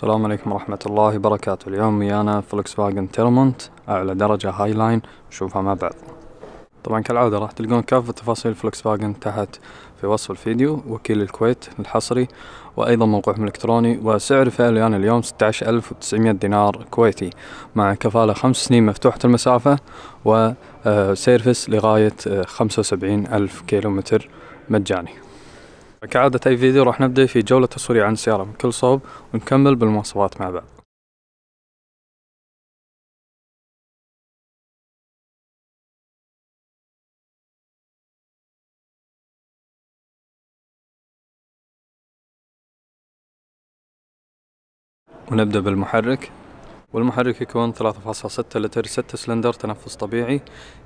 السلام عليكم ورحمة الله وبركاته اليوم ويانا فولكس فاجن تيرمونت أعلى درجة هاي لاين نشوفها مع بعض طبعا كالعادة راح تلقون كافة تفاصيل فولكس فاجن تحت في وصف الفيديو وكيل الكويت الحصري وأيضا موقعهم الإلكتروني وسعر فئة ليان اليوم 16900 دينار كويتي مع كفالة خمس سنين مفتوحة المسافة وسيرفس آه، لغاية 75000 آه، كيلومتر مجاني كعادة أي فيديو راح نبدأ في جولة تصويرية عن السيارة من كل صوب ونكمل بالمواصفات مع بعض ونبدأ بالمحرك والمحرك يكون 3.6 لتر 6 سلندر تنفس طبيعي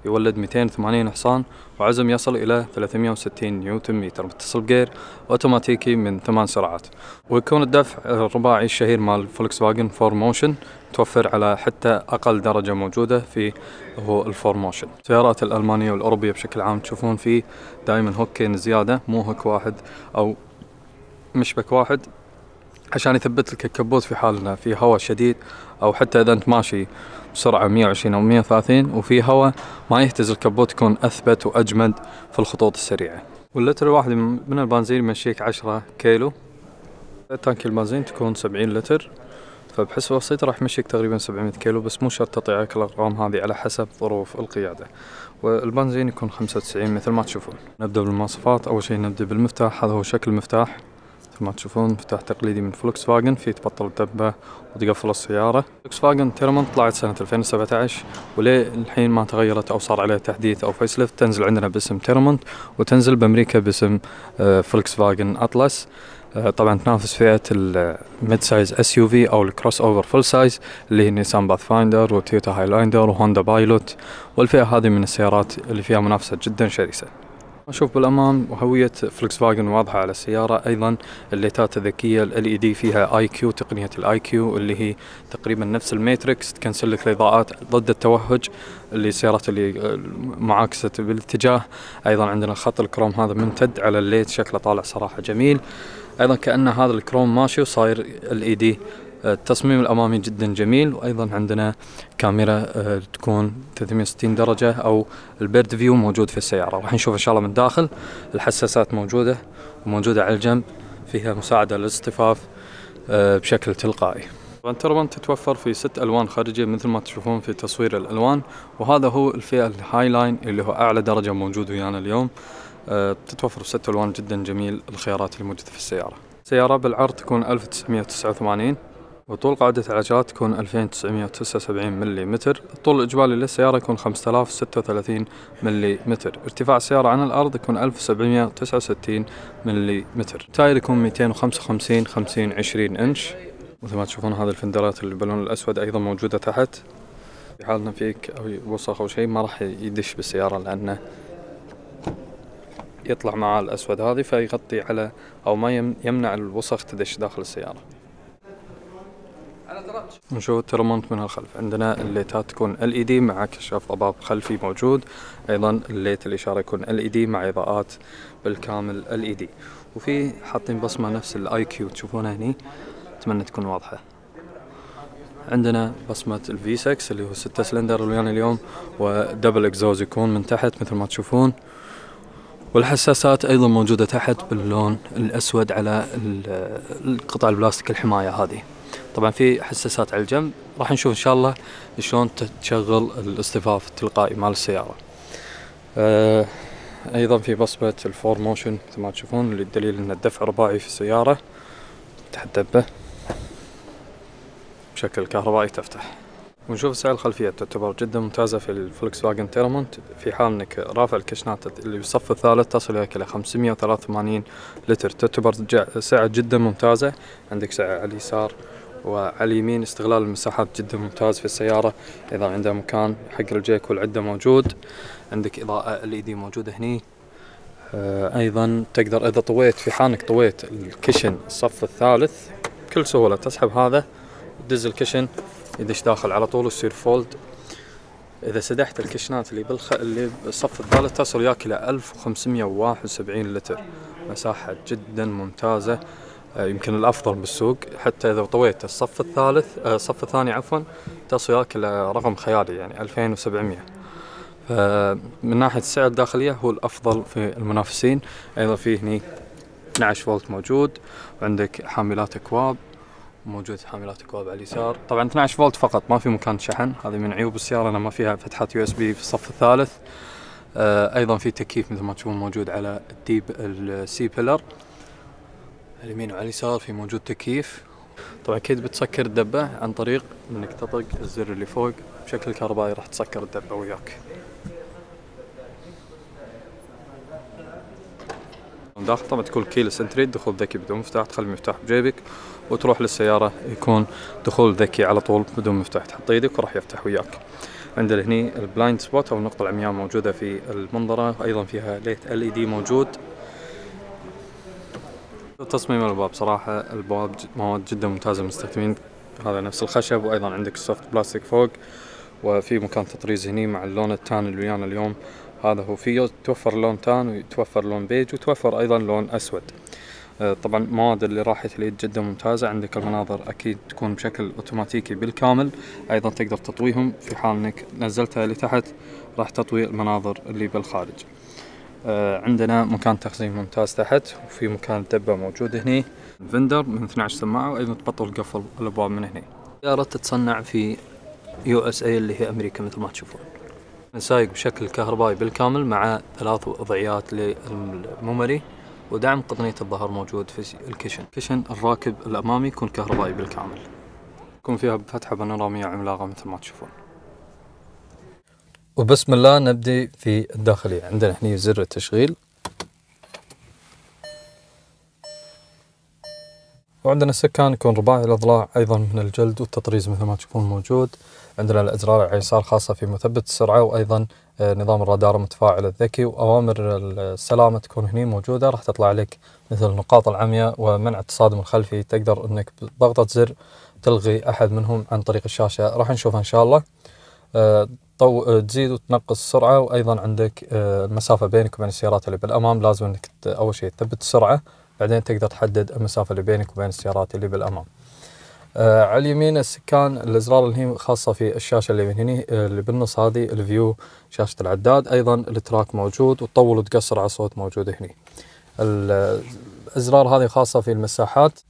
يولد 280 حصان وعزم يصل إلى 360 نيوتن متر متصل بجير أوتوماتيكي من 8 سرعات ويكون الدفع الرباعي الشهير مال فولكس فاجن فور موشن توفر على حتى أقل درجة موجودة في هو الفور موشن السيارات الألمانية والأوروبية بشكل عام تشوفون فيه دائما هوكين زيادة مو هوك واحد أو مشبك واحد عشان يثبت لك الكبوت في حالنا في هواء شديد او حتى اذا انت ماشي بسرعه 120 او 130 وفي هواء ما يهتز الكبوت يكون اثبت واجمد في الخطوط السريعه واللتر الواحد من البنزين يمشيك 10 كيلو تانك البنزين تكون 70 لتر فبحسبة بسيطة راح يمشيك تقريبا 700 كيلو بس مو شرط تطيعك الأرقام هذه على حسب ظروف القيادة والبنزين يكون 95 مثل ما تشوفون نبدأ بالمواصفات أول شيء نبدأ بالمفتاح هذا هو شكل المفتاح مثل ما تشوفون مفتاح تقليدي من فولكس فاجن فيه تبطل الدبة وتقفل السيارة فولكس فاجن تيرمان طلعت سنة 2017 وللحين ما تغيرت أو صار عليها تحديث أو فيس ليفت تنزل عندنا باسم تيرمونت وتنزل بأمريكا باسم آه، فولكس فاجن أطلس آه، طبعا تنافس فئة الميد سايز اس يو في او الكروس اوفر فول سايز اللي هي نيسان باث فايندر وتويوتا هايلاندر وهوندا بايلوت والفئة هذه من السيارات اللي فيها منافسة جدا شرسة نشوف بالامام هويه فولكس فاجن واضحه على السياره ايضا الليتات الذكيه ال اي دي e فيها اي كيو تقنيه الاي كيو اللي هي تقريبا نفس الماتريكس تكنسل لك الاضاءات ضد التوهج اللي السيارات اللي معاكسه بالاتجاه ايضا عندنا خط الكروم هذا ممتد على الليت شكله طالع صراحه جميل ايضا كان هذا الكروم ماشي وصاير ال اي دي التصميم الامامي جدا جميل وايضا عندنا كاميرا آه، تكون 360 درجه او البيرد فيو موجود في السياره راح نشوف ان شاء الله من الداخل الحساسات موجوده وموجوده على الجنب فيها مساعده للاصطفاف آه، بشكل تلقائي التربن تتوفر في ست الوان خارجيه مثل ما تشوفون في تصوير الالوان وهذا هو الفئه الهاي لاين اللي هو اعلى درجه موجود ويانا اليوم آه، تتوفر ست الوان جدا جميل الخيارات الموجوده في السياره السيارة بالعرض تكون 1989 وطول قاعدة العجلات تكون 2979 ملم الطول الإجمالي للسيارة يكون 5036 ملم ارتفاع السيارة عن الأرض يكون 1769 ملم تاير يكون 255 50 20 إنش مثل ما تشوفون هذه الفندرات اللي باللون الأسود أيضا موجودة تحت في حالنا فيك أو وسخ أو شيء ما راح يدش بالسيارة لأنه يطلع معاه الأسود هذه فيغطي على أو ما يمنع الوسخ تدش داخل السيارة نشوف الترمونت من الخلف عندنا الليتات تكون ال اي دي مع كشاف ضباب خلفي موجود ايضا الليت الاشاره يكون ال اي دي مع اضاءات بالكامل ال اي دي وفي حاطين بصمه نفس الاي كيو تشوفونها هني اتمنى تكون واضحه عندنا بصمة الفي 6 اللي هو 6 سلندر الويانا اليوم ودبل اكزوز يكون من تحت مثل ما تشوفون والحساسات ايضا موجودة تحت باللون الاسود على القطع البلاستيك الحماية هذه طبعا في حساسات على الجنب راح نشوف ان شاء الله شلون تشغل الاصطفاف التلقائي مال السياره آه ايضا في بصمه الفور موشن مثل ما تشوفون للدليل ان الدفع رباعي في السياره تحت دبه بشكل كهربائي تفتح ونشوف السعر الخلفية تعتبر جدا ممتازة في الفولكس فاجن تيرمونت في حال انك رافع الكشنات اللي بالصف الثالث تصل الى 583 لتر تعتبر سعه جدا ممتازة عندك سعه على اليسار وعلى اليمين استغلال المساحات جدا ممتاز في السيارة إذا عنده مكان حق الجيك والعدة موجود عندك إضاءة LED موجودة هني آه، أيضا تقدر إذا طويت في حانك طويت الكشن الصف الثالث بكل سهولة تسحب هذا تدز الكشن يدش داخل على طول ويصير فولد اذا سدحت الكشنات اللي بالخ... اللي بالصف الثالث تصل وياك الى 1571 لتر مساحه جدا ممتازه آه، يمكن الافضل بالسوق حتى اذا طويت الصف الثالث آه، الصف الثاني عفوا تصل الى رقم خيالي يعني 2700 من ناحيه السعر الداخليه هو الافضل في المنافسين ايضا في هني 12 فولت موجود وعندك حاملات اكواب موجود حاملات اكواب على اليسار طبعا 12 فولت فقط ما في مكان شحن هذه من عيوب السياره لما فيها فتحات يو اس بي في الصف الثالث آه، ايضا في تكييف مثل ما تشوفون موجود على الديب السي بيلر على اليمين وعلى اليسار في موجود تكييف طبعا اكيد بتسكر الدبه عن طريق انك تطق الزر اللي فوق بشكل كهربائي راح تسكر الدبه وياك داخل طبعا تكون كيلس انتري دخول ذكي بدون مفتاح تخلي المفتاح بجيبك وتروح للسياره يكون دخول ذكي على طول بدون مفتاح تحط ايدك وراح يفتح وياك عندنا هني البلايند سبوت او النقطه العمياء موجوده في المنظره ايضا فيها ليت ال اي دي موجود تصميم الباب صراحة البواب مواد جدا ممتازة مستخدمين هذا نفس الخشب وأيضا عندك السوفت بلاستيك فوق وفي مكان تطريز هني مع اللون التان اللي ويانا اليوم هذا هو فيه توفر لون تان ويتوفر لون بيج وتوفر أيضا لون أسود آه، طبعا مواد اللي راحت اليد جدا ممتازة عندك المناظر أكيد تكون بشكل أوتوماتيكي بالكامل أيضا تقدر تطويهم في حال أنك نزلتها لتحت راح تطوي المناظر اللي بالخارج آه، عندنا مكان تخزين ممتاز تحت وفي مكان دبة موجود هني فندر من 12 سماعة وأيضا تبطل قفل الأبواب من هني السيارة تتصنع في يو اس اي اللي هي أمريكا مثل ما تشوفون نسايق بشكل كهربائي بالكامل مع ثلاث وضعيات للممري ودعم قطنية الظهر موجود في الكشن كشن الراكب الأمامي يكون كهربائي بالكامل يكون فيها فتحة بانورامية عملاقة مثل ما تشوفون وبسم الله نبدي في الداخلية عندنا هنا زر التشغيل وعندنا السكان يكون رباعي الأضلاع أيضا من الجلد والتطريز مثل ما تشوفون موجود عندنا الأزرار على اليسار خاصة في مثبت السرعة وأيضا آه، نظام الرادار المتفاعل الذكي وأوامر السلامة تكون هنا موجودة راح تطلع لك مثل النقاط العمياء ومنع التصادم الخلفي تقدر أنك بضغطة زر تلغي أحد منهم عن طريق الشاشة راح نشوفها إن شاء الله آه، تطو... آه، تزيد وتنقص السرعه وايضا عندك آه، المسافه بينك وبين السيارات اللي بالامام لازم انك اول شيء تثبت السرعه بعدين تقدر تحدد المسافه اللي بينك وبين السيارات اللي بالامام. آه، على اليمين السكان الازرار اللي هي خاصه في الشاشه اللي من هني اللي بالنص هذه الفيو شاشه العداد ايضا التراك موجود وتطول وتقصر على صوت موجود هني. الازرار هذه خاصه في المساحات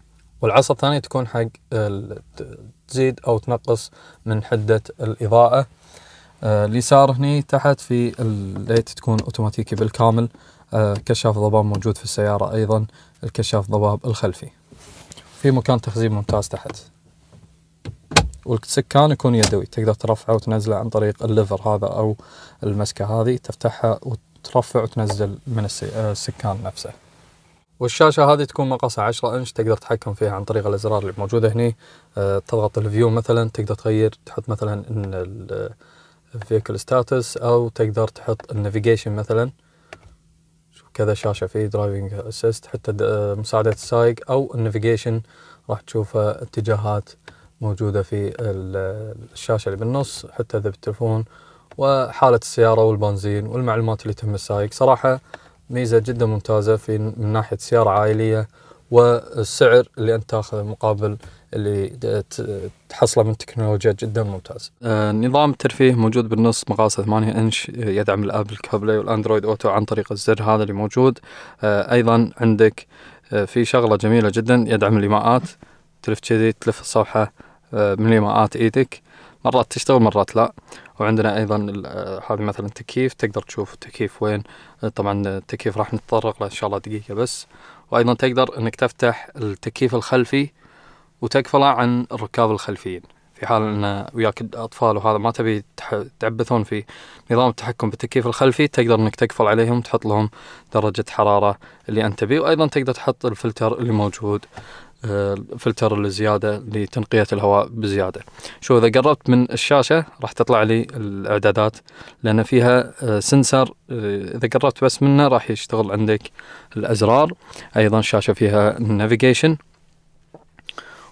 والعصا الثانيه تكون حق تزيد او تنقص من حده الاضاءه آه، اليسار هني تحت في الليت تكون اوتوماتيكي بالكامل آه، كشاف ضباب موجود في السيارة ايضا الكشاف ضباب الخلفي في مكان تخزين ممتاز تحت والسكان يكون يدوي تقدر ترفعه وتنزله عن طريق الليفر هذا او المسكه هذه تفتحها وترفع وتنزل من آه، السكان نفسه والشاشة هذه تكون مقاسها 10 انش تقدر تتحكم فيها عن طريق الازرار اللي موجودة هني تضغط الفيو مثلا تقدر تغير تحط مثلا vehicle status او تقدر تحط النافيجيشن مثلا شوف كذا شاشه في درايفنج اسيست حتى مساعده السايق او النافيجيشن راح تشوفها اتجاهات موجوده في الشاشه اللي بالنص حتى اذا بالتلفون وحاله السياره والبنزين والمعلومات اللي تهم السايق صراحه ميزه جدا ممتازه في من ناحيه سياره عائليه والسعر اللي انت تاخذه مقابل اللي تحصله من تكنولوجيا جدا ممتاز. آه، نظام الترفيه موجود بالنص مقاسه 8 انش يدعم الابل كابلي والاندرويد اوتو عن طريق الزر هذا اللي موجود. آه، ايضا عندك آه، في شغله جميله جدا يدعم الايماءات تلف كذي تلف الصفحه من الايماءات ايدك مرات تشتغل مرات لا. وعندنا ايضا آه، هذه مثلا تكييف تقدر تشوف التكييف وين آه، طبعا التكييف راح نتطرق له ان شاء الله دقيقه بس وايضا تقدر انك تفتح التكييف الخلفي وتقفله عن الركاب الخلفيين في حال ان وياك اطفال وهذا ما تبي تعبثون في نظام التحكم بالتكييف الخلفي تقدر انك تقفل عليهم تحط لهم درجه حراره اللي انت تبيه وايضا تقدر تحط الفلتر اللي موجود الفلتر الزياده لتنقيه الهواء بزياده شو اذا قربت من الشاشه راح تطلع لي الاعدادات لان فيها آه، سنسر آه، اذا قربت بس منه راح يشتغل عندك الازرار ايضا الشاشه فيها النافيجيشن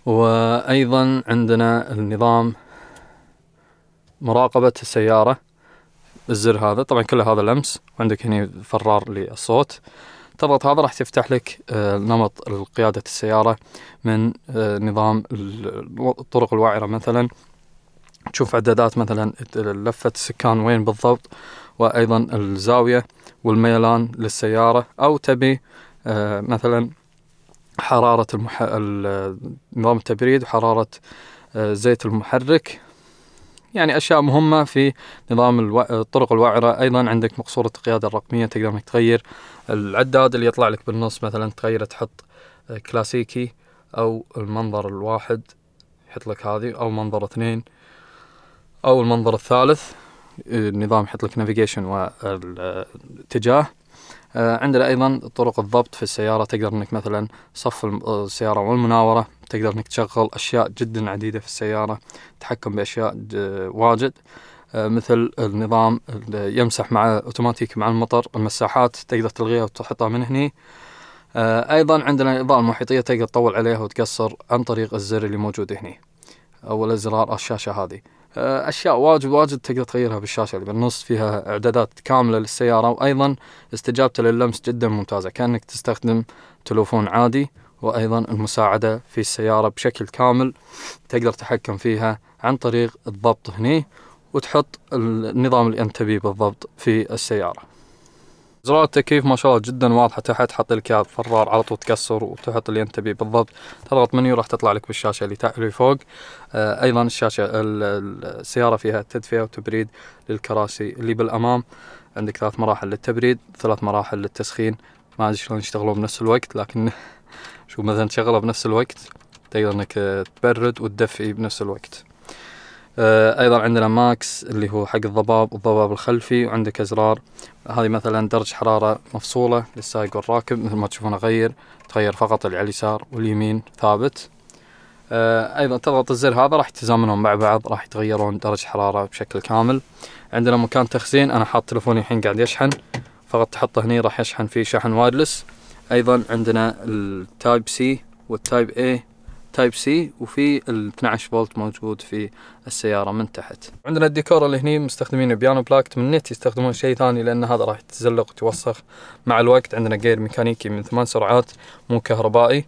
وايضا عندنا النظام مراقبه السياره الزر هذا طبعا كل هذا لمس وعندك هنا فرار للصوت تضغط هذا راح تفتح لك آه، نمط قيادة السيارة من آه، نظام الطرق الوعرة مثلا تشوف اعدادات مثلا لفة السكان وين بالضبط وايضا الزاوية والميلان للسيارة او تبي آه، مثلا حرارة المح... نظام التبريد وحرارة زيت المحرك يعني اشياء مهمه في نظام الو... الطرق الوعره ايضا عندك مقصوره القياده الرقميه تقدر انك تغير العداد اللي يطلع لك بالنص مثلا تغيره تحط آه، كلاسيكي او المنظر الواحد يحط لك هذه او منظر اثنين او المنظر الثالث النظام يحط لك نافيجيشن والاتجاه آه، عندنا ايضا طرق الضبط في السياره تقدر انك مثلا صف آه، السياره والمناوره تقدر انك تشغل اشياء جدا عديدة في السيارة تحكم باشياء واجد آه، مثل النظام يمسح مع اوتوماتيك مع المطر المساحات تقدر تلغيها وتحطها من هني آه، ايضا عندنا الاضاءة المحيطية تقدر تطول عليها وتقصر عن طريق الزر اللي موجود هني او الازرار الشاشة هذه آه، اشياء واجد واجد تقدر تغيرها بالشاشه اللي بالنص فيها اعدادات كامله للسياره وايضا استجابته للمس جدا ممتازه كانك تستخدم تلفون عادي وأيضا المساعدة في السيارة بشكل كامل تقدر تحكم فيها عن طريق الضبط هني وتحط النظام اللي أنت تبيه بالضبط في السيارة زرار التكييف ما شاء الله جدا واضحة تحت حط لك اياها فرار على طول تكسر وتحط اللي انت تبيه بالضبط تضغط منيو راح تطلع لك بالشاشة اللي تحت اللي فوق آه، ايضا الشاشة السيارة فيها تدفئة وتبريد للكراسي اللي بالامام عندك ثلاث مراحل للتبريد ثلاث مراحل للتسخين ما ادري شلون يشتغلون بنفس الوقت لكن شوف مثلا تشغلها بنفس الوقت تقدر انك تبرد وتدفي بنفس الوقت آه، ايضا عندنا ماكس اللي هو حق الضباب والضباب الخلفي وعندك ازرار هذه مثلا درجة حرارة مفصولة للسائق والراكب مثل ما تشوفون اغير تغير فقط على اليسار واليمين ثابت آه، ايضا تضغط الزر هذا راح يتزامنون مع بعض راح يتغيرون درجة حرارة بشكل كامل عندنا مكان تخزين انا حاط تلفوني الحين قاعد يشحن فقط تحطه هني راح يشحن فيه شحن وايرلس ايضا عندنا التايب سي والتايب اي تايب سي وفي ال 12 فولت موجود في السياره من تحت عندنا الديكور اللي هني مستخدمين بيانو بلاك تمنيت يستخدمون شيء ثاني لان هذا راح يتزلق وتوسخ مع الوقت عندنا جير ميكانيكي من ثمان سرعات مو كهربائي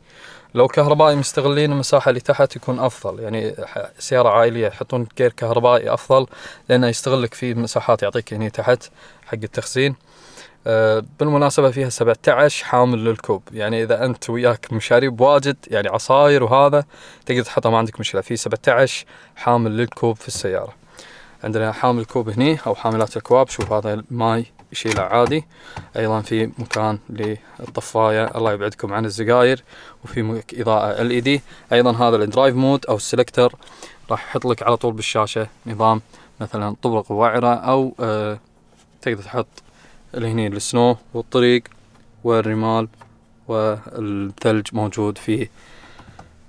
لو كهربائي مستغلين المساحة اللي تحت يكون أفضل يعني سيارة عائلية يحطون جير كهربائي أفضل لأنه يستغلك في مساحات يعطيك هنا تحت حق التخزين آه، بالمناسبة فيها 17 حامل للكوب يعني إذا أنت وياك مشاريب واجد يعني عصاير وهذا تقدر تحطها ما عندك مشكلة في 17 حامل للكوب في السيارة عندنا حامل كوب هني أو حاملات الكواب شوف هذا الماي يشيله عادي أيضا في مكان للطفاية الله يبعدكم عن الزقاير وفي إضاءة ال اي دي أيضا هذا الدرايف مود أو السلكتر راح يحط لك على طول بالشاشة نظام مثلا طبرق وعرة أو آه، تقدر تحط هني السنو والطريق والرمال والثلج موجود في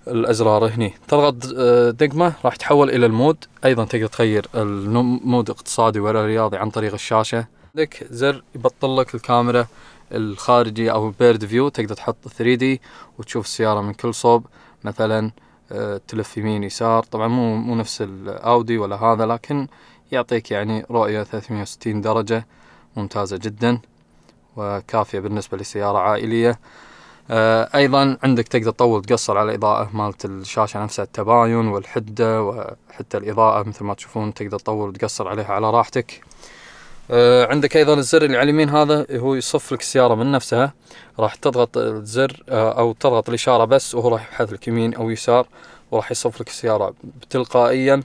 الازرار هني تضغط آه، دقمه راح تحول الى المود ايضا تقدر تغير المود اقتصادي ولا رياضي عن طريق الشاشه عندك زر يبطل لك الكاميرا الخارجي او البيرد فيو تقدر تحط 3 دي وتشوف السياره من كل صوب مثلا آه، تلف يمين يسار طبعا مو مو نفس الاودي ولا هذا لكن يعطيك يعني رؤيه 360 درجه ممتازة جدا وكافية بالنسبة لسيارة عائلية آه، ايضا عندك تقدر تطول تقصر على الاضاءه مالت الشاشه نفسها التباين والحده وحتى الاضاءه مثل ما تشوفون تقدر تطول تقصر عليها على راحتك آه، عندك ايضا الزر اللي على اليمين هذا هو يصف لك السياره من نفسها راح تضغط الزر آه، او تضغط الاشاره بس وهو راح يبحث لك يمين او يسار وراح يصف لك السياره تلقائيا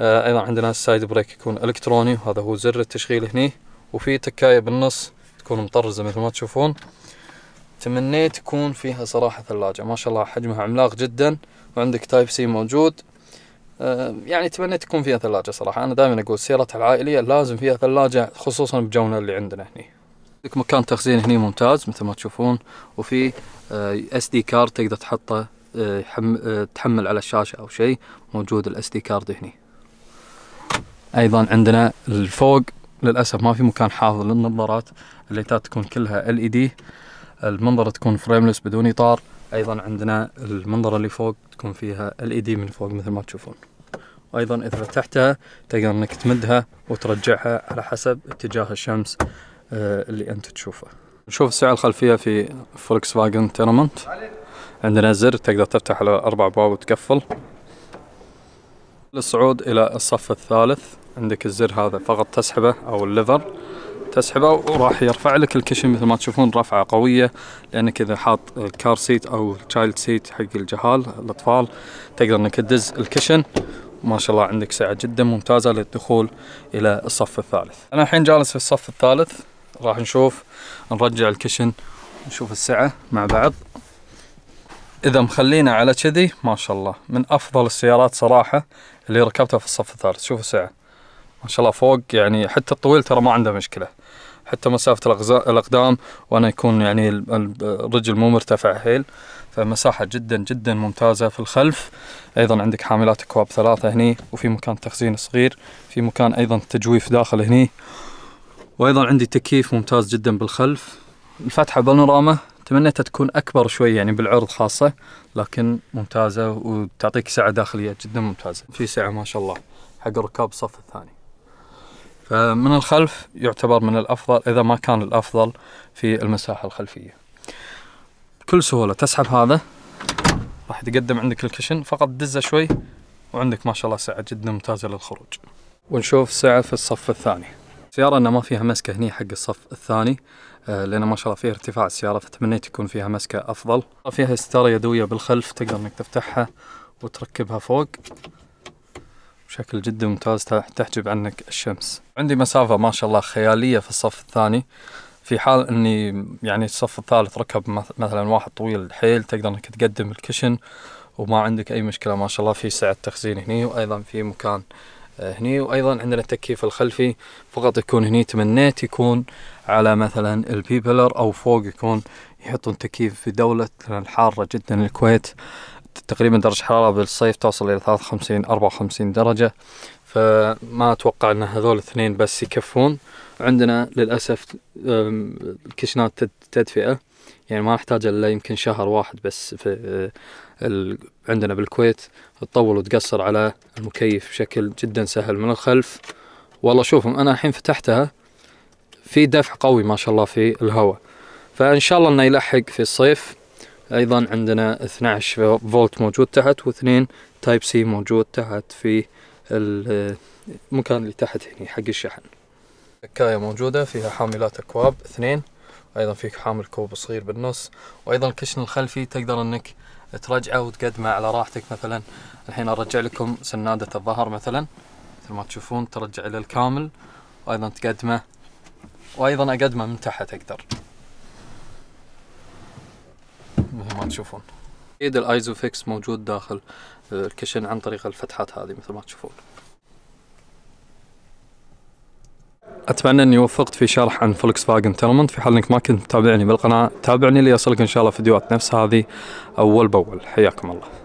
ايضا عندنا السايد بريك يكون الكتروني وهذا هو زر التشغيل هني وفي تكاية بالنص تكون مطرزة مثل ما تشوفون تمنيت يكون فيها صراحة ثلاجة ما شاء الله حجمها عملاق جدا وعندك تايب سي موجود آه، يعني تمنيت تكون فيها ثلاجة صراحة أنا دائما أقول سيارتها العائلية لازم فيها ثلاجة خصوصا بجونا اللي عندنا هني عندك مكان تخزين هني ممتاز مثل ما تشوفون وفي اس دي كارد تقدر تحطه آه، آه، تحمل على الشاشة أو شيء موجود الاس دي كارد هني أيضا عندنا الفوق للاسف ما في مكان حافظ للنظارات الليتات تكون كلها ال اي دي المنظره تكون فريملس بدون اطار ايضا عندنا المنظره اللي فوق تكون فيها ال اي دي من فوق مثل ما تشوفون وايضا اذا فتحتها تقدر انك تمدها وترجعها على حسب اتجاه الشمس آه، اللي انت تشوفه نشوف السعه الخلفيه في فولكس فاجن تيرمنت عندنا زر تقدر تفتح على اربع ابواب وتقفل للصعود الى الصف الثالث عندك الزر هذا فقط تسحبه او الليفر تسحبه وراح يرفع لك الكشن مثل ما تشوفون رفعه قويه لانك اذا حاط الكار سيت او التشايلد سيت حق الجهال الاطفال تقدر انك تدز الكشن ما شاء الله عندك سعه جدا ممتازه للدخول الى الصف الثالث انا الحين جالس في الصف الثالث راح نشوف نرجع الكشن نشوف السعه مع بعض اذا مخلينا على كذي ما شاء الله من افضل السيارات صراحه اللي ركبتها في الصف الثالث شوفوا السعه ما شاء الله فوق يعني حتى الطويل ترى ما عنده مشكله حتى مسافه الاقدام وانا يكون يعني الرجل مو مرتفع حيل فمساحة جدا جدا ممتازة في الخلف أيضا عندك حاملات أكواب ثلاثة هني وفي مكان تخزين صغير في مكان أيضا تجويف داخل هني وأيضا عندي تكييف ممتاز جدا بالخلف الفتحة بانوراما تمنيتها تكون أكبر شوي يعني بالعرض خاصة لكن ممتازة وتعطيك سعة داخلية جدا ممتازة في سعة ما شاء الله حق ركاب الصف الثاني فمن الخلف يعتبر من الأفضل إذا ما كان الأفضل في المساحة الخلفية بكل سهولة تسحب هذا راح تقدم عندك الكشن فقط دزه شوي وعندك ما شاء الله سعة جدا ممتازة للخروج ونشوف سعة في الصف الثاني السيارة أنه ما فيها مسكة هني حق الصف الثاني آه، لأن ما شاء الله فيها ارتفاع السيارة فتمنيت يكون فيها مسكة أفضل فيها ستارة يدوية بالخلف تقدر أنك تفتحها وتركبها فوق بشكل جدا ممتاز تحجب عنك الشمس عندي مسافة ما شاء الله خيالية في الصف الثاني في حال اني يعني الصف الثالث ركب مثلا واحد طويل حيل تقدر انك تقدم الكشن وما عندك اي مشكلة ما شاء الله في سعة تخزين هني وايضا في مكان آه، هني وايضا عندنا التكييف الخلفي فقط يكون هني تمنيت يكون على مثلا البيبلر او فوق يكون يحطون تكييف في دولة الحارة جدا الكويت تقريبا درجة حرارة بالصيف توصل إلى 53 54 درجة فما أتوقع أن هذول الاثنين بس يكفون عندنا للأسف كشنات تدفئة يعني ما نحتاج إلا يمكن شهر واحد بس في أه، ال... عندنا بالكويت تطول وتقصر على المكيف بشكل جدا سهل من الخلف والله شوفهم أنا الحين فتحتها في دفع قوي ما شاء الله في الهواء فإن شاء الله أنه يلحق في الصيف ايضا عندنا 12 فولت موجود تحت واثنين تايب سي موجود تحت في المكان اللي تحت هنا حق الشحن الكاية موجودة فيها حاملات اكواب اثنين ايضا فيك حامل كوب صغير بالنص وايضا الكشن الخلفي تقدر انك ترجعه وتقدمه على راحتك مثلا الحين ارجع لكم سنادة الظهر مثلا مثل ما تشوفون ترجع للكامل وايضا تقدمه وايضا اقدمه من تحت اقدر تشوفون اكيد الايزوفيكس موجود داخل آه، الكشن عن طريق الفتحات هذه مثل ما تشوفون اتمنى اني وفقت في شرح عن فولكس فاجن تيرمنت في حال انك ما كنت متابعني بالقناه تابعني ليصلك ان شاء الله فيديوهات نفس هذه اول باول حياكم الله